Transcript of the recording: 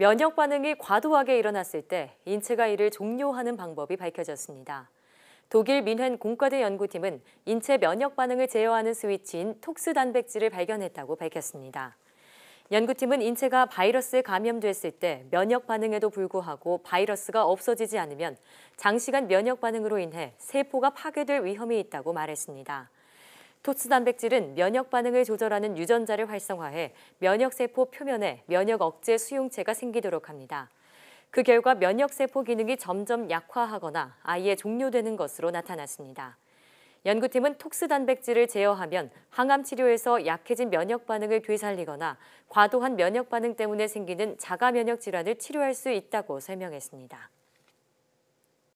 면역 반응이 과도하게 일어났을 때 인체가 이를 종료하는 방법이 밝혀졌습니다. 독일 민헨 공과대 연구팀은 인체 면역 반응을 제어하는 스위치인 톡스 단백질을 발견했다고 밝혔습니다. 연구팀은 인체가 바이러스에 감염됐을 때 면역 반응에도 불구하고 바이러스가 없어지지 않으면 장시간 면역 반응으로 인해 세포가 파괴될 위험이 있다고 말했습니다. 토츠단백질은 면역 반응을 조절하는 유전자를 활성화해 면역세포 표면에 면역 억제 수용체가 생기도록 합니다. 그 결과 면역세포 기능이 점점 약화하거나 아예 종료되는 것으로 나타났습니다. 연구팀은 톡스 단백질을 제어하면 항암 치료에서 약해진 면역 반응을 되살리거나 과도한 면역 반응 때문에 생기는 자가 면역 질환을 치료할 수 있다고 설명했습니다.